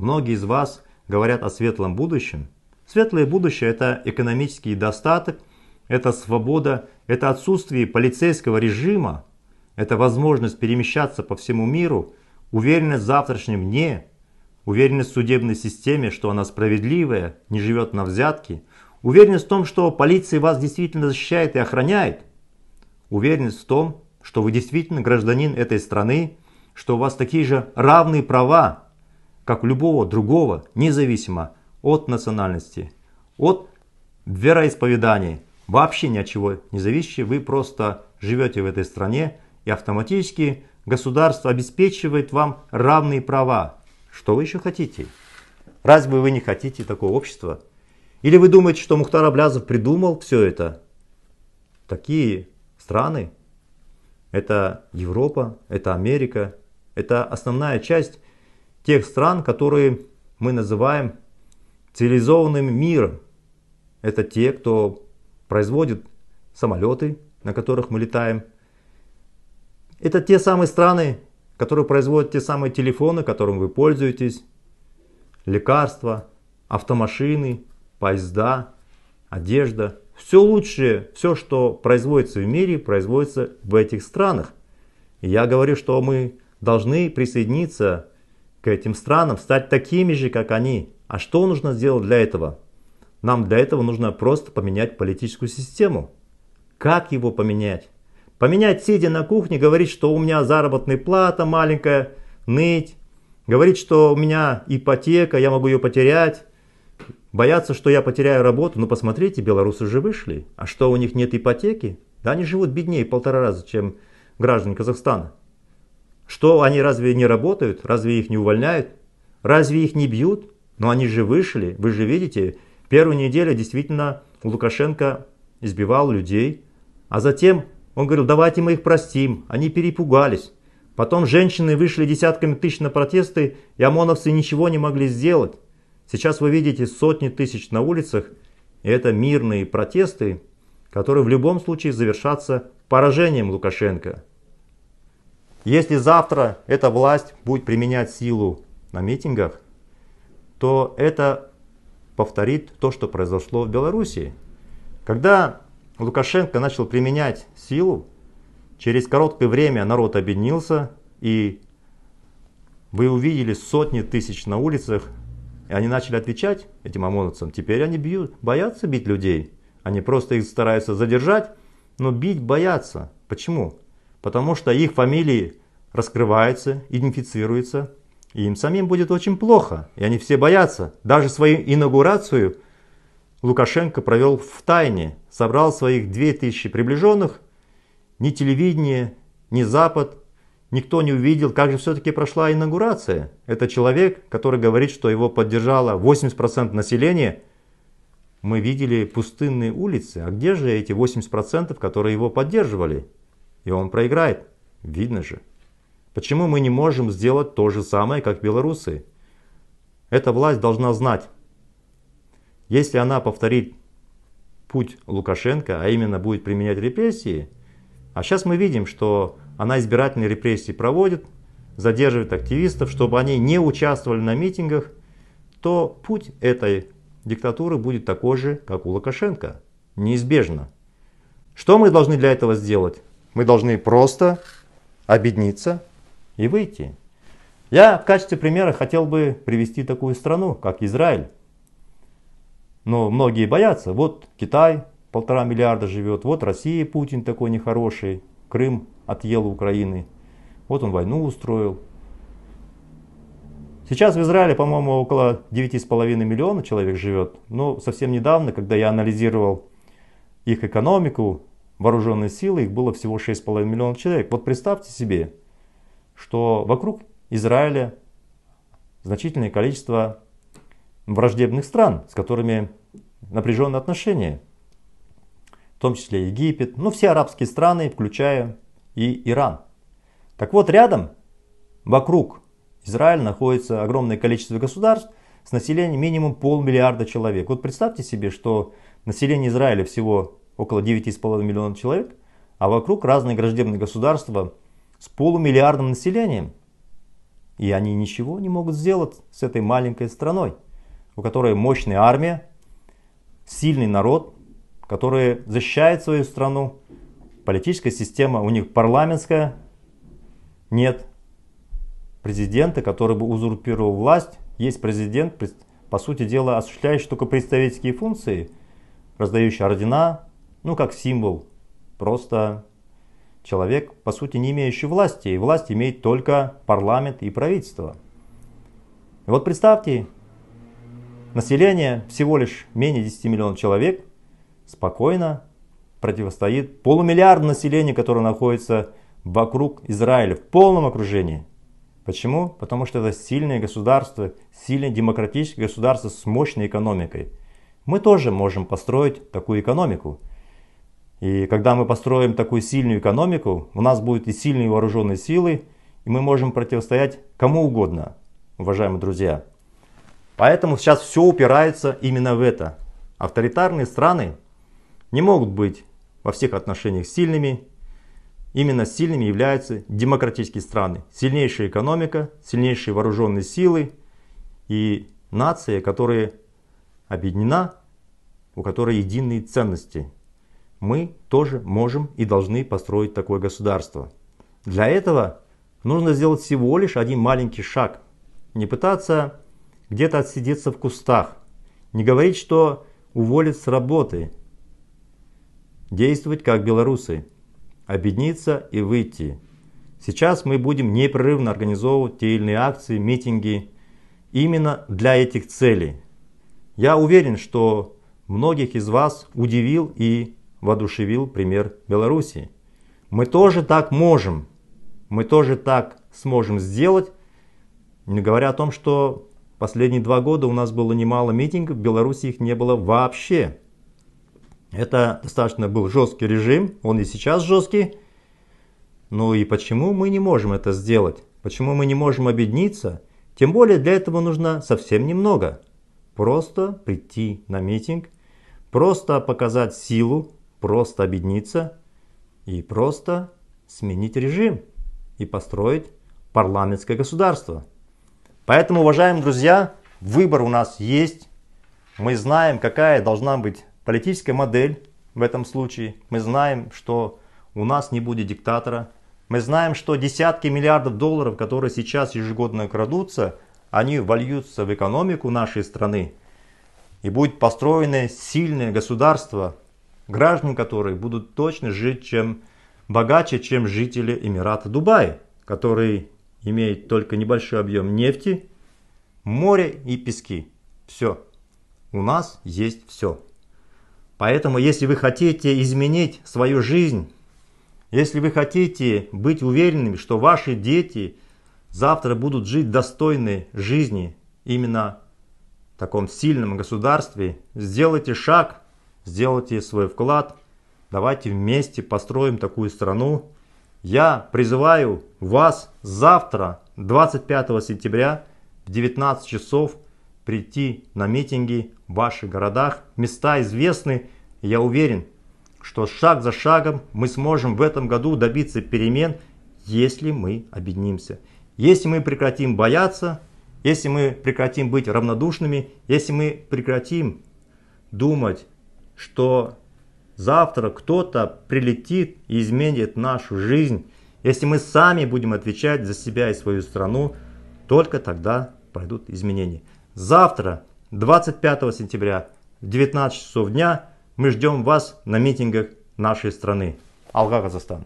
Многие из вас говорят о светлом будущем. Светлое будущее – это экономический достаток, это свобода, это отсутствие полицейского режима, это возможность перемещаться по всему миру, уверенность в завтрашнем дне, уверенность в судебной системе, что она справедливая, не живет на взятки, уверенность в том, что полиция вас действительно защищает и охраняет, уверенность в том, что вы действительно гражданин этой страны, что у вас такие же равные права, как любого другого, независимо от национальности, от вероисповедания, вообще ни от чего не зависящие, вы просто живете в этой стране и автоматически государство обеспечивает вам равные права. Что вы еще хотите? Разве вы не хотите такого общества? Или вы думаете, что Мухтар Аблязов придумал все это? Такие страны, это Европа, это Америка, это основная часть тех стран, которые мы называем цивилизованным миром. Это те, кто производит самолеты, на которых мы летаем. Это те самые страны, которые производят те самые телефоны, которым вы пользуетесь, лекарства, автомашины, поезда, одежда. Все лучшее, все, что производится в мире, производится в этих странах. И я говорю, что мы должны присоединиться к этим странам, стать такими же, как они. А что нужно сделать для этого? Нам для этого нужно просто поменять политическую систему. Как его поменять? Поменять, сидя на кухне, говорить, что у меня заработная плата маленькая, ныть, говорить, что у меня ипотека, я могу ее потерять, бояться, что я потеряю работу. Но ну, посмотрите, белорусы же вышли. А что, у них нет ипотеки? Да они живут беднее полтора раза, чем граждане Казахстана. Что, они разве не работают? Разве их не увольняют? Разве их не бьют? Но они же вышли, вы же видите, первую неделю действительно Лукашенко избивал людей, а затем он говорил, давайте мы их простим, они перепугались. Потом женщины вышли десятками тысяч на протесты, и ОМОНовцы ничего не могли сделать. Сейчас вы видите сотни тысяч на улицах, и это мирные протесты, которые в любом случае завершатся поражением Лукашенко. Если завтра эта власть будет применять силу на митингах, то это повторит то, что произошло в Белоруссии. Когда Лукашенко начал применять силу, через короткое время народ объединился, и вы увидели сотни тысяч на улицах, и они начали отвечать этим ОМОНовцам. Теперь они бьют, боятся бить людей. Они просто их стараются задержать, но бить боятся. Почему? потому что их фамилии раскрываются, идентифицируются, и им самим будет очень плохо, и они все боятся. Даже свою инаугурацию Лукашенко провел в тайне, собрал своих 2000 приближенных, ни телевидение, ни Запад, никто не увидел, как же все-таки прошла инаугурация. Это человек, который говорит, что его поддержало 80% населения. Мы видели пустынные улицы, а где же эти 80%, которые его поддерживали? И он проиграет. Видно же. Почему мы не можем сделать то же самое, как белорусы? Эта власть должна знать. Если она повторит путь Лукашенко, а именно будет применять репрессии, а сейчас мы видим, что она избирательные репрессии проводит, задерживает активистов, чтобы они не участвовали на митингах, то путь этой диктатуры будет такой же, как у Лукашенко. Неизбежно. Что мы должны для этого сделать? Мы должны просто объединиться и выйти. Я в качестве примера хотел бы привести такую страну, как Израиль. Но многие боятся. Вот Китай полтора миллиарда живет, вот Россия, Путин такой нехороший, Крым отъел Украины, вот он войну устроил. Сейчас в Израиле, по-моему, около 9,5 миллиона человек живет. Но совсем недавно, когда я анализировал их экономику, вооруженные силы, их было всего 6,5 миллионов человек. Вот представьте себе, что вокруг Израиля значительное количество враждебных стран, с которыми напряженные отношения, в том числе Египет, ну все арабские страны, включая и Иран. Так вот, рядом, вокруг Израиля находится огромное количество государств с населением минимум полмиллиарда человек. Вот представьте себе, что население Израиля всего около 9,5 миллионов человек, а вокруг разные враждебные государства с полумиллиардным населением. И они ничего не могут сделать с этой маленькой страной, у которой мощная армия, сильный народ, который защищает свою страну, политическая система у них парламентская, нет президента, который бы узурпировал власть, есть президент, по сути дела, осуществляющий только представительские функции, раздающий ордена, ну как символ, просто человек, по сути, не имеющий власти, и власть имеет только парламент и правительство. И вот представьте, население всего лишь менее 10 миллионов человек спокойно противостоит полумиллиард населения, которое находится вокруг Израиля, в полном окружении. Почему? Потому что это сильное государство, сильное демократическое государство с мощной экономикой. Мы тоже можем построить такую экономику – и когда мы построим такую сильную экономику, у нас будут и сильные вооруженные силы, и мы можем противостоять кому угодно, уважаемые друзья. Поэтому сейчас все упирается именно в это. Авторитарные страны не могут быть во всех отношениях сильными. Именно сильными являются демократические страны. Сильнейшая экономика, сильнейшие вооруженные силы и нация, которая объединена, у которой единые ценности – мы тоже можем и должны построить такое государство. Для этого нужно сделать всего лишь один маленький шаг. Не пытаться где-то отсидеться в кустах. Не говорить, что уволят с работы. Действовать как белорусы. Объединиться и выйти. Сейчас мы будем непрерывно организовывать те или иные акции, митинги именно для этих целей. Я уверен, что многих из вас удивил и воодушевил пример Белоруссии. Мы тоже так можем, мы тоже так сможем сделать, не говоря о том, что последние два года у нас было немало митингов, в Беларуси их не было вообще. Это достаточно был жесткий режим, он и сейчас жесткий. Ну и почему мы не можем это сделать? Почему мы не можем объединиться? Тем более для этого нужно совсем немного. Просто прийти на митинг, просто показать силу, просто объединиться и просто сменить режим и построить парламентское государство. Поэтому, уважаемые друзья, выбор у нас есть. Мы знаем, какая должна быть политическая модель в этом случае. Мы знаем, что у нас не будет диктатора. Мы знаем, что десятки миллиардов долларов, которые сейчас ежегодно крадутся, они вольются в экономику нашей страны. И будет построено сильное государство, граждан которые будут точно жить чем богаче, чем жители Эмирата Дубай, который имеет только небольшой объем нефти, море и пески. Все. У нас есть все. Поэтому, если вы хотите изменить свою жизнь, если вы хотите быть уверенными, что ваши дети завтра будут жить достойной жизни именно в таком сильном государстве, сделайте шаг сделайте свой вклад, давайте вместе построим такую страну. Я призываю вас завтра, 25 сентября, в 19 часов прийти на митинги в ваших городах. Места известны, я уверен, что шаг за шагом мы сможем в этом году добиться перемен, если мы объединимся. Если мы прекратим бояться, если мы прекратим быть равнодушными, если мы прекратим думать что завтра кто-то прилетит и изменит нашу жизнь. Если мы сами будем отвечать за себя и свою страну, только тогда пройдут изменения. Завтра, 25 сентября, в 19 часов дня, мы ждем вас на митингах нашей страны. Алга, Казахстан.